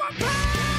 for pain!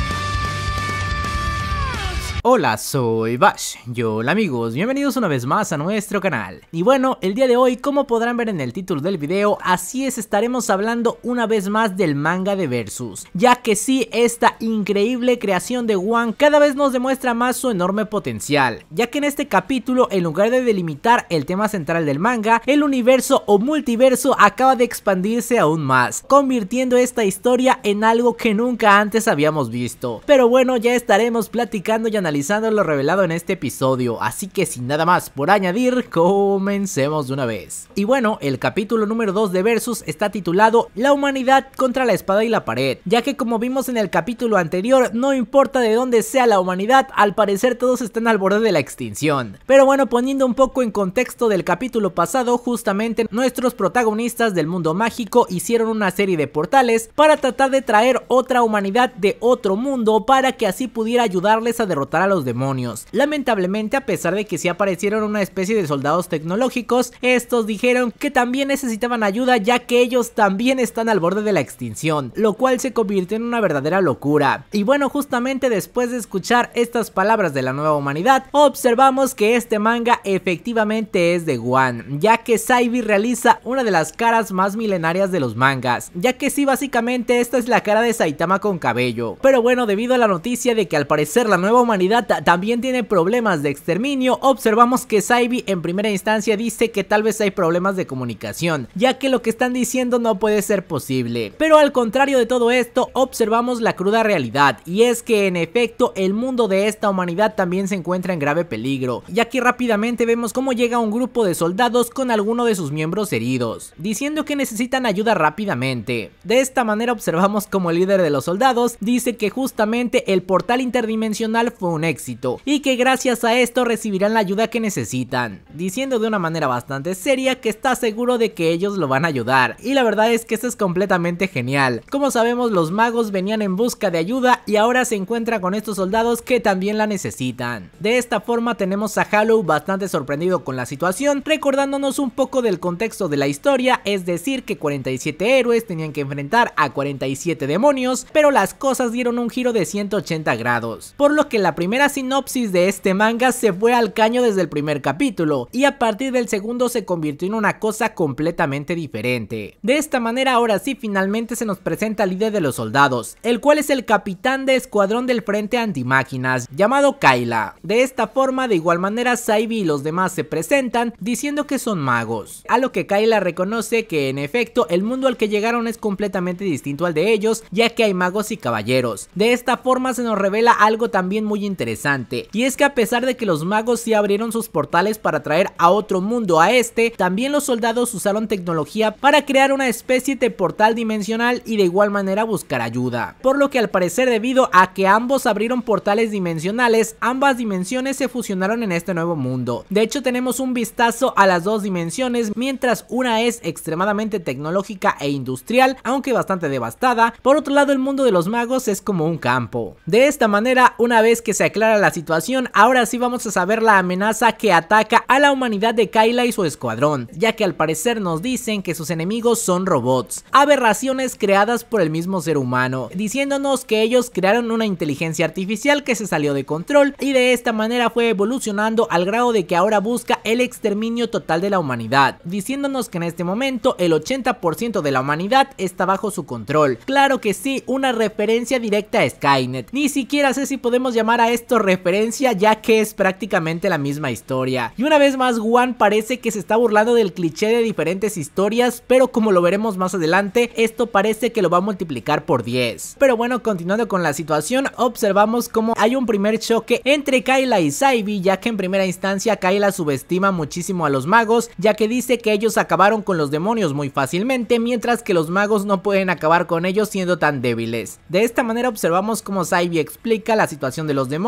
Hola, soy Bash, yo hola amigos, bienvenidos una vez más a nuestro canal. Y bueno, el día de hoy, como podrán ver en el título del video, así es, estaremos hablando una vez más del manga de Versus, ya que sí, esta increíble creación de One cada vez nos demuestra más su enorme potencial, ya que en este capítulo, en lugar de delimitar el tema central del manga, el universo o multiverso acaba de expandirse aún más, convirtiendo esta historia en algo que nunca antes habíamos visto. Pero bueno, ya estaremos platicando y analizando analizando lo revelado en este episodio, así que sin nada más por añadir, comencemos de una vez. Y bueno, el capítulo número 2 de Versus está titulado La humanidad contra la espada y la pared, ya que como vimos en el capítulo anterior, no importa de dónde sea la humanidad, al parecer todos están al borde de la extinción. Pero bueno, poniendo un poco en contexto del capítulo pasado, justamente nuestros protagonistas del mundo mágico hicieron una serie de portales para tratar de traer otra humanidad de otro mundo para que así pudiera ayudarles a derrotar a los demonios. Lamentablemente, a pesar de que sí aparecieron una especie de soldados tecnológicos, estos dijeron que también necesitaban ayuda ya que ellos también están al borde de la extinción, lo cual se convirtió en una verdadera locura. Y bueno, justamente después de escuchar estas palabras de la nueva humanidad, observamos que este manga efectivamente es de One, ya que Saibi realiza una de las caras más milenarias de los mangas, ya que sí básicamente esta es la cara de Saitama con cabello. Pero bueno, debido a la noticia de que al parecer la nueva humanidad también tiene problemas de exterminio, observamos que Saibi en primera instancia dice que tal vez hay problemas de comunicación, ya que lo que están diciendo no puede ser posible. Pero al contrario de todo esto, observamos la cruda realidad, y es que en efecto el mundo de esta humanidad también se encuentra en grave peligro, ya que rápidamente vemos cómo llega un grupo de soldados con alguno de sus miembros heridos, diciendo que necesitan ayuda rápidamente. De esta manera observamos como el líder de los soldados dice que justamente el portal interdimensional fue un éxito y que gracias a esto recibirán la ayuda que necesitan, diciendo de una manera bastante seria que está seguro de que ellos lo van a ayudar y la verdad es que esto es completamente genial. Como sabemos los magos venían en busca de ayuda y ahora se encuentra con estos soldados que también la necesitan. De esta forma tenemos a Halo bastante sorprendido con la situación, recordándonos un poco del contexto de la historia, es decir que 47 héroes tenían que enfrentar a 47 demonios, pero las cosas dieron un giro de 180 grados, por lo que la primera la primera sinopsis de este manga se fue al caño desde el primer capítulo y a partir del segundo se convirtió en una cosa completamente diferente. De esta manera ahora sí finalmente se nos presenta el líder de los soldados, el cual es el capitán de escuadrón del frente antimáquinas llamado Kaila. De esta forma de igual manera Saibi y los demás se presentan diciendo que son magos, a lo que Kaila reconoce que en efecto el mundo al que llegaron es completamente distinto al de ellos ya que hay magos y caballeros. De esta forma se nos revela algo también muy interesante interesante. Y es que a pesar de que los magos sí abrieron sus portales para traer a otro mundo a este, también los soldados usaron tecnología para crear una especie de portal dimensional y de igual manera buscar ayuda. Por lo que al parecer debido a que ambos abrieron portales dimensionales, ambas dimensiones se fusionaron en este nuevo mundo. De hecho tenemos un vistazo a las dos dimensiones, mientras una es extremadamente tecnológica e industrial, aunque bastante devastada, por otro lado el mundo de los magos es como un campo. De esta manera, una vez que se aclara la situación, ahora sí vamos a saber la amenaza que ataca a la humanidad de Kyla y su escuadrón, ya que al parecer nos dicen que sus enemigos son robots, aberraciones creadas por el mismo ser humano, diciéndonos que ellos crearon una inteligencia artificial que se salió de control y de esta manera fue evolucionando al grado de que ahora busca el exterminio total de la humanidad, diciéndonos que en este momento el 80% de la humanidad está bajo su control. Claro que sí, una referencia directa a Skynet. Ni siquiera sé si podemos llamar a esto referencia ya que es prácticamente la misma historia. Y una vez más Juan parece que se está burlando del cliché de diferentes historias, pero como lo veremos más adelante, esto parece que lo va a multiplicar por 10. Pero bueno, continuando con la situación, observamos cómo hay un primer choque entre Kayla y Saibi, ya que en primera instancia Kayla subestima muchísimo a los magos, ya que dice que ellos acabaron con los demonios muy fácilmente, mientras que los magos no pueden acabar con ellos siendo tan débiles. De esta manera observamos cómo Saibi explica la situación de los demonios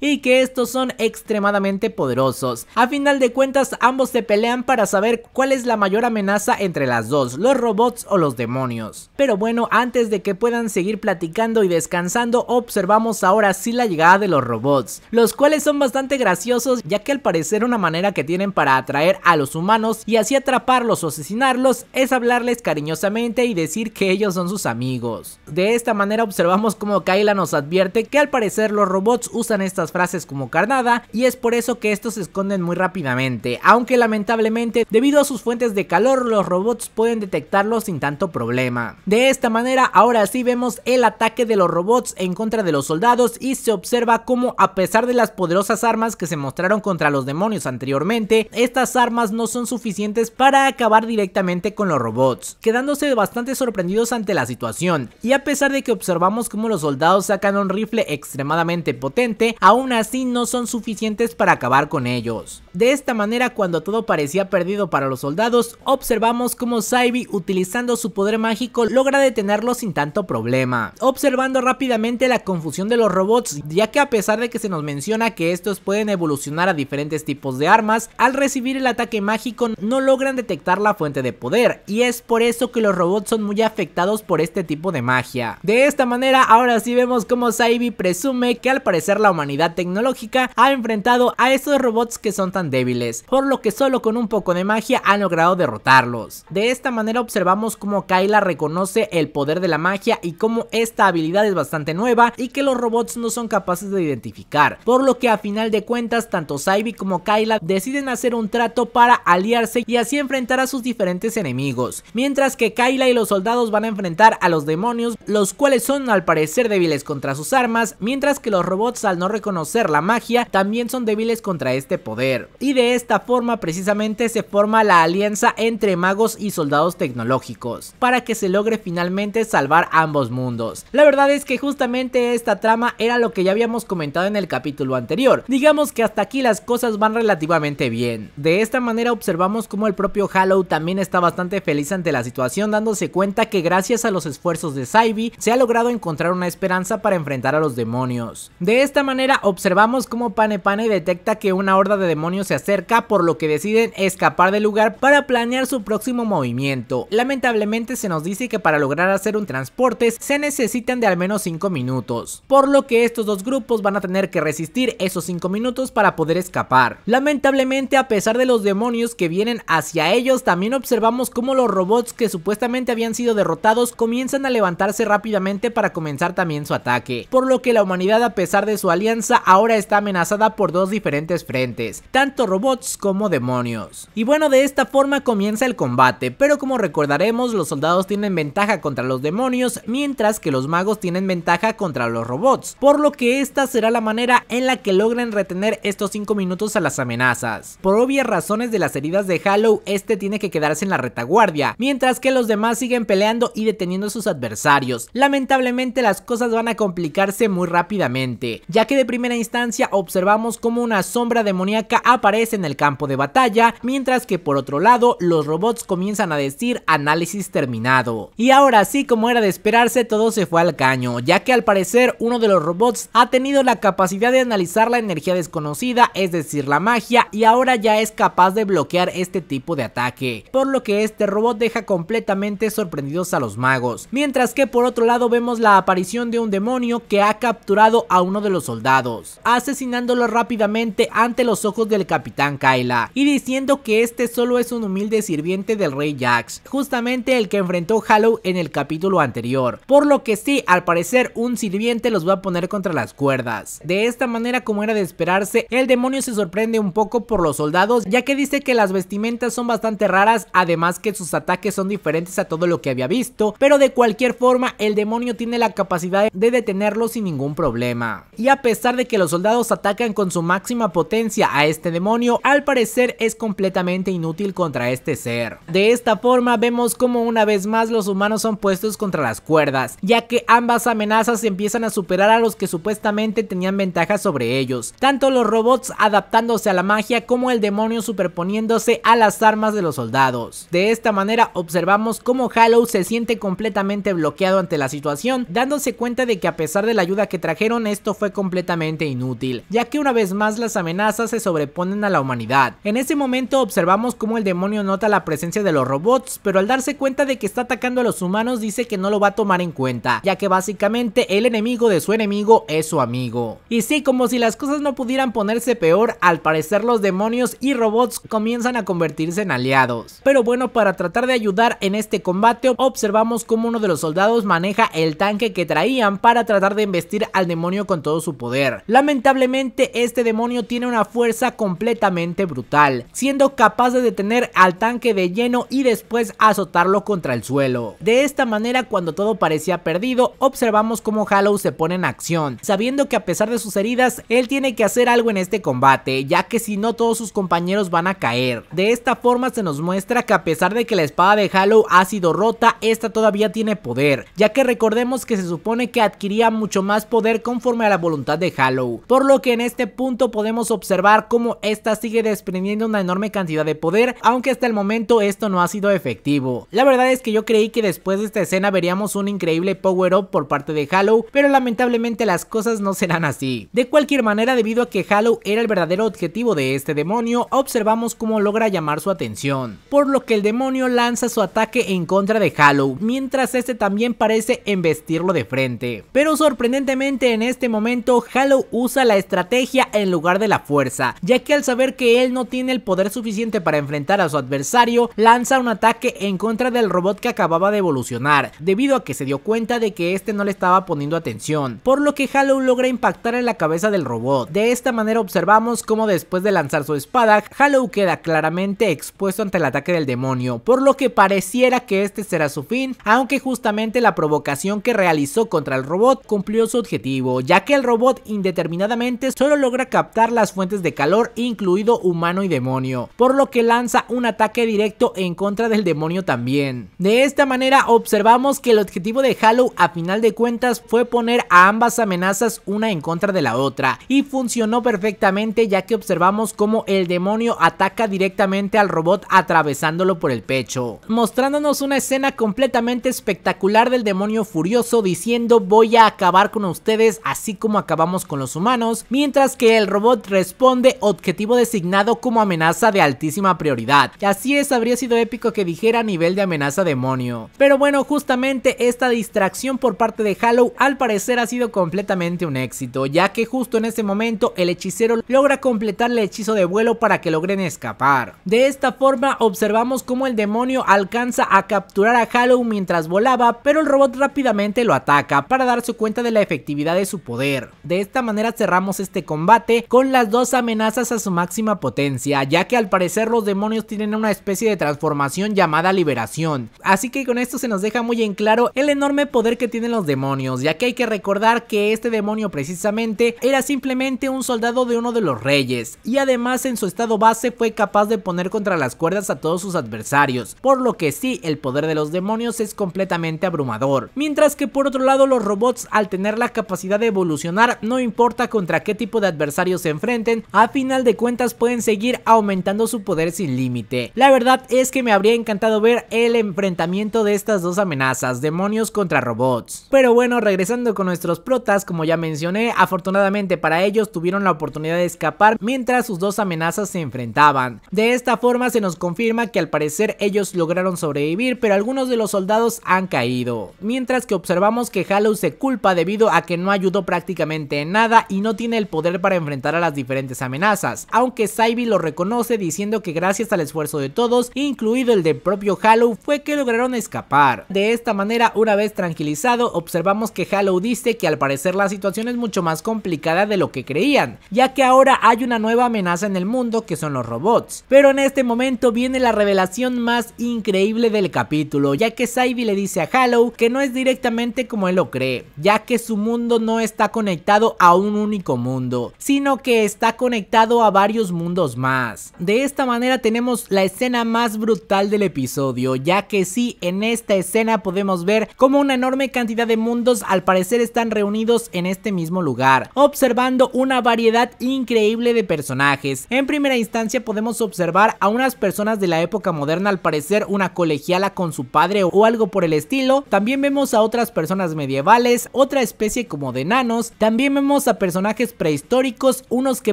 y que estos son extremadamente poderosos. A final de cuentas ambos se pelean para saber cuál es la mayor amenaza entre las dos, los robots o los demonios. Pero bueno, antes de que puedan seguir platicando y descansando, observamos ahora sí la llegada de los robots, los cuales son bastante graciosos ya que al parecer una manera que tienen para atraer a los humanos y así atraparlos o asesinarlos es hablarles cariñosamente y decir que ellos son sus amigos. De esta manera observamos como Kayla nos advierte que al parecer los robots usan estas frases como carnada y es por eso que estos se esconden muy rápidamente, aunque lamentablemente debido a sus fuentes de calor los robots pueden detectarlos sin tanto problema. De esta manera ahora sí vemos el ataque de los robots en contra de los soldados y se observa como a pesar de las poderosas armas que se mostraron contra los demonios anteriormente, estas armas no son suficientes para acabar directamente con los robots, quedándose bastante sorprendidos ante la situación y a pesar de que observamos como los soldados sacan un rifle extremadamente potente aún así no son suficientes para acabar con ellos. De esta manera, cuando todo parecía perdido para los soldados, observamos cómo Saibi, utilizando su poder mágico, logra detenerlos sin tanto problema. Observando rápidamente la confusión de los robots, ya que a pesar de que se nos menciona que estos pueden evolucionar a diferentes tipos de armas, al recibir el ataque mágico no logran detectar la fuente de poder, y es por eso que los robots son muy afectados por este tipo de magia. De esta manera, ahora sí vemos cómo Saibi presume que al parecer la humanidad tecnológica ha enfrentado a estos robots que son tan débiles, por lo que solo con un poco de magia han logrado derrotarlos. De esta manera observamos cómo Kyla reconoce el poder de la magia y cómo esta habilidad es bastante nueva y que los robots no son capaces de identificar, por lo que a final de cuentas tanto Saibi como Kyla deciden hacer un trato para aliarse y así enfrentar a sus diferentes enemigos, mientras que Kyla y los soldados van a enfrentar a los demonios, los cuales son al parecer débiles contra sus armas, mientras que los robots al no reconocer la magia también son débiles contra este poder. Y de esta forma precisamente se forma la alianza entre magos y soldados tecnológicos, para que se logre finalmente salvar ambos mundos. La verdad es que justamente esta trama era lo que ya habíamos comentado en el capítulo anterior, digamos que hasta aquí las cosas van relativamente bien. De esta manera observamos como el propio Hallow también está bastante feliz ante la situación dándose cuenta que gracias a los esfuerzos de Saibi se ha logrado encontrar una esperanza para enfrentar a los demonios. De esta esta manera observamos cómo Pane Pane detecta que una horda de demonios se acerca por lo que deciden escapar del lugar para planear su próximo movimiento. Lamentablemente se nos dice que para lograr hacer un transporte se necesitan de al menos 5 minutos, por lo que estos dos grupos van a tener que resistir esos 5 minutos para poder escapar. Lamentablemente a pesar de los demonios que vienen hacia ellos también observamos cómo los robots que supuestamente habían sido derrotados comienzan a levantarse rápidamente para comenzar también su ataque, por lo que la humanidad a pesar de su su alianza ahora está amenazada por dos diferentes frentes, tanto robots como demonios. Y bueno, de esta forma comienza el combate, pero como recordaremos, los soldados tienen ventaja contra los demonios, mientras que los magos tienen ventaja contra los robots, por lo que esta será la manera en la que logren retener estos 5 minutos a las amenazas. Por obvias razones de las heridas de Halo... este tiene que quedarse en la retaguardia, mientras que los demás siguen peleando y deteniendo a sus adversarios. Lamentablemente las cosas van a complicarse muy rápidamente, ya que de primera instancia observamos como una sombra demoníaca aparece en el campo de batalla, mientras que por otro lado los robots comienzan a decir análisis terminado. Y ahora así como era de esperarse, todo se fue al caño, ya que al parecer uno de los robots ha tenido la capacidad de analizar la energía desconocida, es decir, la magia, y ahora ya es capaz de bloquear este tipo de ataque, por lo que este robot deja completamente sorprendidos a los magos. Mientras que por otro lado vemos la aparición de un demonio que ha capturado a uno de los soldados, asesinándolo rápidamente ante los ojos del capitán Kaila y diciendo que este solo es un humilde sirviente del rey Jax, justamente el que enfrentó Hallow en el capítulo anterior, por lo que sí, al parecer un sirviente los va a poner contra las cuerdas. De esta manera como era de esperarse, el demonio se sorprende un poco por los soldados ya que dice que las vestimentas son bastante raras, además que sus ataques son diferentes a todo lo que había visto, pero de cualquier forma el demonio tiene la capacidad de detenerlo sin ningún problema a pesar de que los soldados atacan con su máxima potencia a este demonio, al parecer es completamente inútil contra este ser. De esta forma vemos como una vez más los humanos son puestos contra las cuerdas, ya que ambas amenazas empiezan a superar a los que supuestamente tenían ventaja sobre ellos, tanto los robots adaptándose a la magia como el demonio superponiéndose a las armas de los soldados. De esta manera observamos cómo Halloween se siente completamente bloqueado ante la situación, dándose cuenta de que a pesar de la ayuda que trajeron esto fue completamente inútil, ya que una vez más las amenazas se sobreponen a la humanidad. En ese momento observamos cómo el demonio nota la presencia de los robots, pero al darse cuenta de que está atacando a los humanos dice que no lo va a tomar en cuenta, ya que básicamente el enemigo de su enemigo es su amigo. Y sí, como si las cosas no pudieran ponerse peor, al parecer los demonios y robots comienzan a convertirse en aliados. Pero bueno, para tratar de ayudar en este combate, observamos cómo uno de los soldados maneja el tanque que traían para tratar de investir al demonio con todo su poder. Lamentablemente este demonio tiene una fuerza completamente brutal, siendo capaz de detener al tanque de lleno y después azotarlo contra el suelo. De esta manera cuando todo parecía perdido, observamos cómo Hallow se pone en acción, sabiendo que a pesar de sus heridas, él tiene que hacer algo en este combate, ya que si no todos sus compañeros van a caer. De esta forma se nos muestra que a pesar de que la espada de Hallow ha sido rota, esta todavía tiene poder, ya que recordemos que se supone que adquiría mucho más poder conforme a la voluntad de Hallow, por lo que en este punto podemos observar cómo esta sigue desprendiendo una enorme cantidad de poder, aunque hasta el momento esto no ha sido efectivo. La verdad es que yo creí que después de esta escena veríamos un increíble power up por parte de Hallow, pero lamentablemente las cosas no serán así. De cualquier manera, debido a que Hallow era el verdadero objetivo de este demonio, observamos cómo logra llamar su atención, por lo que el demonio lanza su ataque en contra de Hallow, mientras este también parece embestirlo de frente. Pero sorprendentemente en este momento Halo usa la estrategia en lugar de la fuerza, ya que al saber que él no tiene el poder suficiente para enfrentar a su adversario, lanza un ataque en contra del robot que acababa de evolucionar, debido a que se dio cuenta de que este no le estaba poniendo atención, por lo que Halo logra impactar en la cabeza del robot. De esta manera observamos cómo después de lanzar su espada, Halo queda claramente expuesto ante el ataque del demonio, por lo que pareciera que este será su fin, aunque justamente la provocación que realizó contra el robot cumplió su objetivo, ya que el robot robot indeterminadamente solo logra captar las fuentes de calor, incluido humano y demonio, por lo que lanza un ataque directo en contra del demonio también. De esta manera observamos que el objetivo de Halo a final de cuentas fue poner a ambas amenazas una en contra de la otra y funcionó perfectamente ya que observamos cómo el demonio ataca directamente al robot atravesándolo por el pecho, mostrándonos una escena completamente espectacular del demonio furioso diciendo voy a acabar con ustedes así como acabamos con los humanos, mientras que el robot responde objetivo designado como amenaza de altísima prioridad. Y así es, habría sido épico que dijera nivel de amenaza demonio. Pero bueno, justamente esta distracción por parte de Hallow al parecer ha sido completamente un éxito, ya que justo en ese momento el hechicero logra completar el hechizo de vuelo para que logren escapar. De esta forma observamos cómo el demonio alcanza a capturar a Hallow mientras volaba, pero el robot rápidamente lo ataca para darse cuenta de la efectividad de su poder. De esta manera cerramos este combate con las dos amenazas a su máxima potencia, ya que al parecer los demonios tienen una especie de transformación llamada liberación. Así que con esto se nos deja muy en claro el enorme poder que tienen los demonios, ya que hay que recordar que este demonio precisamente era simplemente un soldado de uno de los reyes, y además en su estado base fue capaz de poner contra las cuerdas a todos sus adversarios, por lo que sí, el poder de los demonios es completamente abrumador. Mientras que por otro lado los robots al tener la capacidad de evolucionar no importa contra qué tipo de adversarios se enfrenten, a final de cuentas pueden seguir aumentando su poder sin límite. La verdad es que me habría encantado ver el enfrentamiento de estas dos amenazas, demonios contra robots. Pero bueno, regresando con nuestros protas, como ya mencioné, afortunadamente para ellos tuvieron la oportunidad de escapar mientras sus dos amenazas se enfrentaban. De esta forma se nos confirma que al parecer ellos lograron sobrevivir, pero algunos de los soldados han caído. Mientras que observamos que Halo se culpa debido a que no ayudó prácticamente en nada y no tiene el poder para enfrentar a las diferentes amenazas, aunque Saibi lo reconoce diciendo que gracias al esfuerzo de todos, incluido el de propio Hallow, fue que lograron escapar. De esta manera, una vez tranquilizado, observamos que Hallow dice que al parecer la situación es mucho más complicada de lo que creían, ya que ahora hay una nueva amenaza en el mundo que son los robots. Pero en este momento viene la revelación más increíble del capítulo, ya que Saibi le dice a Hallow que no es directamente como él lo cree, ya que su mundo no está conectado a un único mundo, sino que está conectado a varios mundos más. De esta manera tenemos la escena más brutal del episodio, ya que sí, en esta escena podemos ver cómo una enorme cantidad de mundos al parecer están reunidos en este mismo lugar, observando una variedad increíble de personajes. En primera instancia podemos observar a unas personas de la época moderna, al parecer una colegiala con su padre o algo por el estilo. También vemos a otras personas medievales, otra especie como de enanos, también vemos a personajes prehistóricos, unos que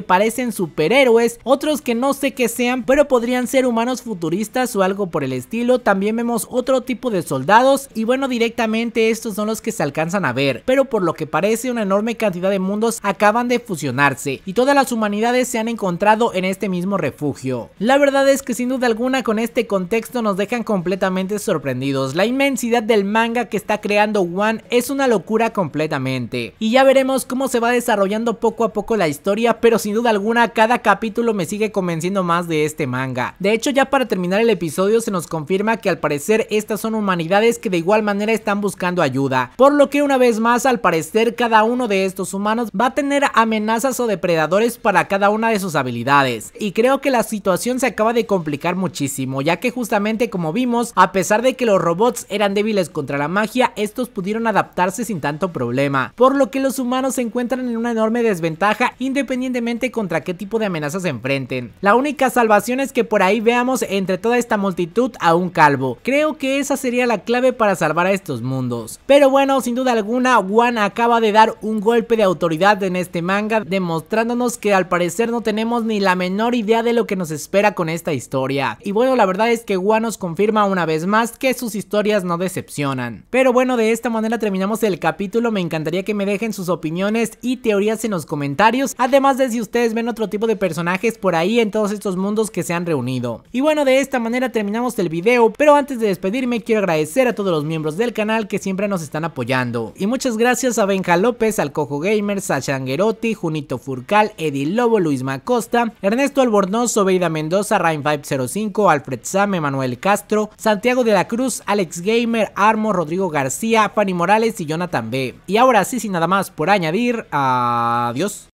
parecen superhéroes, otros que no sé qué sean, pero podrían ser humanos futuristas o algo por el estilo. También vemos otro tipo de soldados y bueno, directamente estos son los que se alcanzan a ver, pero por lo que parece una enorme cantidad de mundos acaban de fusionarse y todas las humanidades se han encontrado en este mismo refugio. La verdad es que sin duda alguna con este contexto nos dejan completamente sorprendidos. La inmensidad del manga que está creando One es una locura completamente y ya veremos cómo se va desarrollando poco a poco la historia, pero sin duda alguna cada capítulo me sigue convenciendo más de este manga. De hecho ya para terminar el episodio se nos confirma que al parecer estas son humanidades que de igual manera están buscando ayuda, por lo que una vez más al parecer cada uno de estos humanos va a tener amenazas o depredadores para cada una de sus habilidades. Y creo que la situación se acaba de complicar muchísimo, ya que justamente como vimos, a pesar de que los robots eran débiles contra la magia, estos pudieron adaptarse sin tanto problema, por lo que los humanos se encuentran en una enorme desventaja independientemente contra qué tipo de amenazas se enfrenten. La única salvación es que por ahí veamos entre toda esta multitud a un calvo. Creo que esa sería la clave para salvar a estos mundos. Pero bueno, sin duda alguna, Wan acaba de dar un golpe de autoridad en este manga, demostrándonos que al parecer no tenemos ni la menor idea de lo que nos espera con esta historia. Y bueno, la verdad es que Wan nos confirma una vez más que sus historias no decepcionan. Pero bueno, de esta manera terminamos el capítulo, me encantaría que me dejen sus opiniones y teorías en los comentarios, además de si ustedes ven otro tipo de personajes por ahí en todos estos mundos que se han reunido. Y bueno, de esta manera terminamos el video, pero antes de despedirme quiero agradecer a todos los miembros del canal que siempre nos están apoyando. Y muchas gracias a Benja López, al Cojo Gamer, Sasha Angerotti, Junito Furcal, Eddie Lobo, Luis Macosta, Ernesto Albornoz, Obeida Mendoza, Rain505, Alfred Sam, Emanuel Castro, Santiago de la Cruz, Alex Gamer, Armo, Rodrigo García, Fanny Morales y Jonathan B. Y ahora sí, sin nada más por año añadir a Dios.